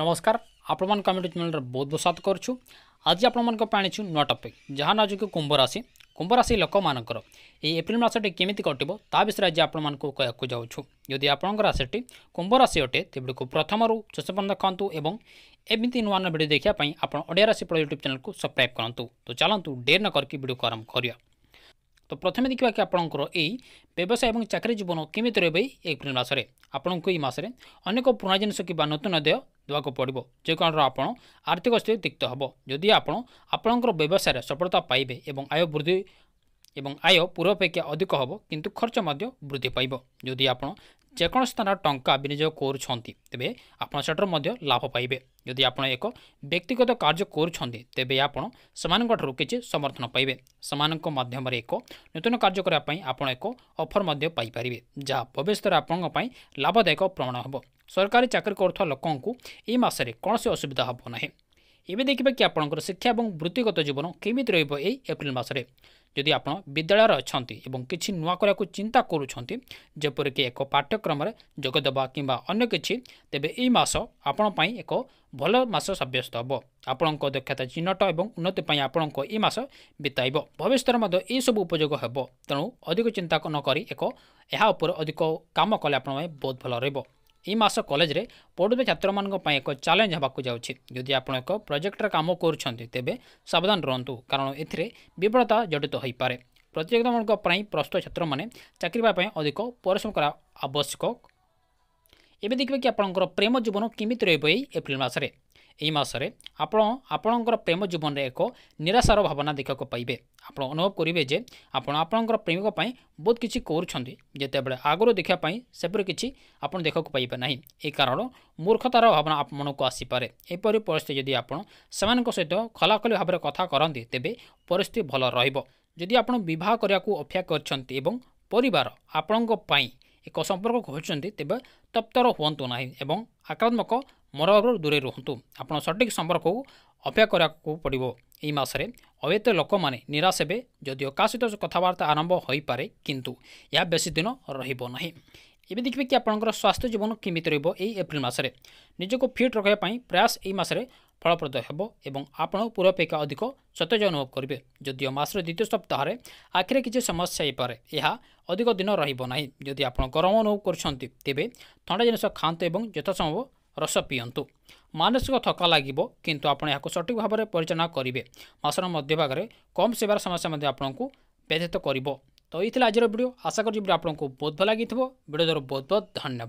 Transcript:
নমস্কার আপোনাক কমেন্ট চ্যানেলৰ বহুত ধন্যবাদ কৰছোঁ আজি আপোনাক পাণিছোঁ ন টপিক জহা নাজুক কুম্বৰ রাশি কুম্বৰ রাশি লোক মানকৰ এই এপ্ৰিল মাহছতে কিমিত কটিব তা বিষয় আজি আপোনাক কয়কৈ যাওছোঁ যদি আপোনাক ৰাছেটি কুম্বৰ রাশি হ'তে তেবৰক প্ৰথম আৰু চশপন্দ কঁতু এবং এমিন 1 ন ভিডিও দেখিয়া পই আপোন অডিয়া রাশি প্ৰো ইউটিউব চেনেলক সাবস্ক্রাইব কৰঁতু তো চালোঁতু ডेर না কৰকি ভিডিও আৰম্ভ কৰিয় ତ ପ୍ରଥମେ ଦେଖିବା କି ଆପଣଙ୍କର ଏଇ ବ୍ୟବସାୟ ଏବଂ ଚାକିରି ଜୀବନ କେମିତି ରହିବ ଏଇ ଏପ୍ରିଲ ମାସରେ ଆପଣଙ୍କୁ ଏଇ ମାସରେ ଅନେକ ପୁରୁଣା ଜିନିଷ କିମ୍ବା ନୂତନ ଦେୟ ଦେବାକୁ ପଡ଼ିବ ଯେ କାରଣରୁ ଆପଣ ଆର୍ଥିକ ସ୍ଥିତି ତିକ୍ତ ହେବ ଯଦି ଆପଣ ଆପଣଙ୍କର ବ୍ୟବସାୟରେ ସଫଳତା ପାଇବେ ଏବଂ ଆୟ ବୃଦ୍ଧି ଏବଂ ଆୟ ପୂର୍ବ ଅପେକ୍ଷା ଅଧିକ ହେବ କିନ୍ତୁ ଖର୍ଚ୍ଚ ମଧ୍ୟ ବୃଦ୍ଧି ପାଇବ ଯଦି ଆପଣ যেকোন স্থানর টঙ্কা বিনিয়োগ করছেন তেবে আপনার সেটার মধ্যে লাভ পাইবে যদি আপনার এক ব্যক্তিগত কার্য করছেন তেবে আপনার সেমানঠার কিছু সমর্থন পাইবে সেমানক মাধ্যমে এক নূতন কার্য করা আপনার এক অফর মধ্যে পাইপারে যা ভবিষ্যতের আপনার লাভদায়ক প্রমাণ হব সরকারি চাকরি করুথা লোক এই মাসে কোণী অসুবিধা হব না ଏବେ ଦେଖିବା କି ଆପଣଙ୍କର ଶିକ୍ଷା ଏବଂ ବୃତ୍ତିଗତ ଜୀବନ କେମିତି ରହିବ ଏଇ ଏପ୍ରିଲ ମାସରେ ଯଦି ଆପଣ ବିଦ୍ୟାଳୟରେ ଅଛନ୍ତି ଏବଂ କିଛି ନୂଆ କରିବାକୁ ଚିନ୍ତା କରୁଛନ୍ତି ଯେପରିକି ଏକ ପାଠ୍ୟକ୍ରମରେ ଯୋଗଦେବା କିମ୍ବା ଅନ୍ୟ କିଛି ତେବେ ଏହି ମାସ ଆପଣ ପାଇଁ ଏକ ଭଲ ମାସ ସାବ୍ୟସ୍ତ ହେବ ଆପଣଙ୍କ ଦକ୍ଷତା ଚିହ୍ନଟ ଏବଂ ଉନ୍ନତି ପାଇଁ ଆପଣଙ୍କ ଏହି ମାସ ବିତାଇବ ଭବିଷ୍ୟତରେ ମଧ୍ୟ ଏହିସବୁ ଉପଯୋଗ ହେବ ତେଣୁ ଅଧିକ ଚିନ୍ତା ନକରି ଏକ ଏହା ଉପରେ ଅଧିକ କାମ କଲେ ଆପଣଙ୍କ ପାଇଁ ବହୁତ ଭଲ ରହିବ এই ମାସ କଲେଜରେ ପଢ଼ୁଥିବା ଛାତ୍ରମାନଙ୍କ ପାଇଁ ଏକ ଚ୍ୟାଲେଞ୍ଜ ହେବାକୁ ଯାଉଛି ଯଦି ଆପଣ ଏକ ପ୍ରୋଜେକ୍ଟର କାମ କରୁଛନ୍ତି ତେବେ ସାବଧାନ ରୁହନ୍ତୁ କାରଣ ଏଥିରେ ବିଫଳତା ଜଡ଼ିତ ହୋଇପାରେ ପ୍ରତିଯୋଗିତାମାନଙ୍କ ପାଇଁ ପ୍ରସ୍ତୁତ ଛାତ୍ରମାନେ ଚାକିରି ପାଇବା ପାଇଁ ଅଧିକ ପରିଶ୍ରମ କରା ଆବଶ୍ୟକ ଏବେ ଦେଖିବେ କି ଆପଣଙ୍କର ପ୍ରେମ ଜୀବନ କେମିତି ରହିବ ଏଇ ଏପ୍ରିଲ ମାସରେ ଏହି ମାସରେ ଆପଣ ଆପଣଙ୍କର ପ୍ରେମ ଜୀବନରେ ଏକ ନିରାଶାର ଭାବନା ଦେଖିବାକୁ ପାଇବେ ଆପଣ ଅନୁଭବ କରିବେ ଯେ ଆପଣ ଆପଣଙ୍କର ପ୍ରେମିକ ପାଇଁ ବହୁତ କିଛି କରୁଛନ୍ତି ଯେତେବେଳେ ଆଗରୁ ଦେଖିବା ପାଇଁ ସେପରି କିଛି ଆପଣ ଦେଖିବାକୁ ପାଇବେ ନାହିଁ ଏହି କାରଣ ମୂର୍ଖତାର ଭାବନା ଆପଣଙ୍କୁ ଆସିପାରେ ଏପରି ପରିସ୍ଥିତି ଯଦି ଆପଣ ସେମାନଙ୍କ ସହିତ ଖୋଲାଖୋଲି ଭାବରେ କଥା କରନ୍ତି ତେବେ ପରିସ୍ଥିତି ଭଲ ରହିବ ଯଦି ଆପଣ ବିବାହ କରିବାକୁ ଅପେକ୍ଷା କରିଛନ୍ତି ଏବଂ ପରିବାର ଆପଣଙ୍କ ପାଇଁ ଏକ ସମ୍ପର୍କ ଖୋଜୁଛନ୍ତି ତେବେ ତପ୍ତର ହୁଅନ୍ତୁ ନାହିଁ ଏବଂ ଆକ୍ରାତ୍ମକ ମରରୁ ଦୂରେଇ ରୁହନ୍ତୁ ଆପଣ ସଠିକ୍ ସମ୍ପର୍କକୁ ଅପେକ୍ଷା କରିବାକୁ ପଡ଼ିବ ଏହି ମାସରେ ଅବୈତ ଲୋକମାନେ ନିରାଶ ହେବେ ଯଦିଓ କାହା ସହିତ କଥାବାର୍ତ୍ତା ଆରମ୍ଭ ହୋଇପାରେ କିନ୍ତୁ ଏହା ବେଶୀ ଦିନ ରହିବ ନାହିଁ ଏବେ ଦେଖିବେ କି ଆପଣଙ୍କର ସ୍ୱାସ୍ଥ୍ୟ ଜୀବନ କେମିତି ରହିବ ଏହି ଏପ୍ରିଲ ମାସରେ ନିଜକୁ ଫିଟ୍ ରଖିବା ପାଇଁ ପ୍ରୟାସ ଏହି ମାସରେ ଫଳପ୍ରଦ ହେବ ଏବଂ ଆପଣ ପୂର୍ବାପେକ୍ଷା ଅଧିକ ସତେଜ ଅନୁଭବ କରିବେ ଯଦିଓ ମାସର ଦ୍ୱିତୀୟ ସପ୍ତାହରେ ଆଖିରେ କିଛି ସମସ୍ୟା ହେଇପାରେ ଏହା ଅଧିକ ଦିନ ରହିବ ନାହିଁ ଯଦି ଆପଣ ଗରମ ଅନୁଭବ କରୁଛନ୍ତି ତେବେ ଥଣ୍ଡା ଜିନିଷ ଖାଆନ୍ତୁ ଏବଂ ଯଥାସମ୍ଭବ ରସ ପିଅନ୍ତୁ ମାନସିକ ଥକା ଲାଗିବ କିନ୍ତୁ ଆପଣ ଏହାକୁ ସଠିକ୍ ଭାବରେ ପରିଚାଳନା କରିବେ ମାସର ମଧ୍ୟଭାଗରେ କମ୍ ସେବାର ସମସ୍ୟା ମଧ୍ୟ ଆପଣଙ୍କୁ ବ୍ୟଥିତ କରିବ ତ ଏଇ ଥିଲା ଆଜିର ଭିଡ଼ିଓ ଆଶା କରୁଛି ଭିଡ଼ିଓ ଆପଣଙ୍କୁ ବହୁତ ଭଲ ଲାଗିଥିବ ଭିଡ଼ିଓ ଦ୍ୱାରା ବହୁତ ବହୁତ ଧନ୍ୟବାଦ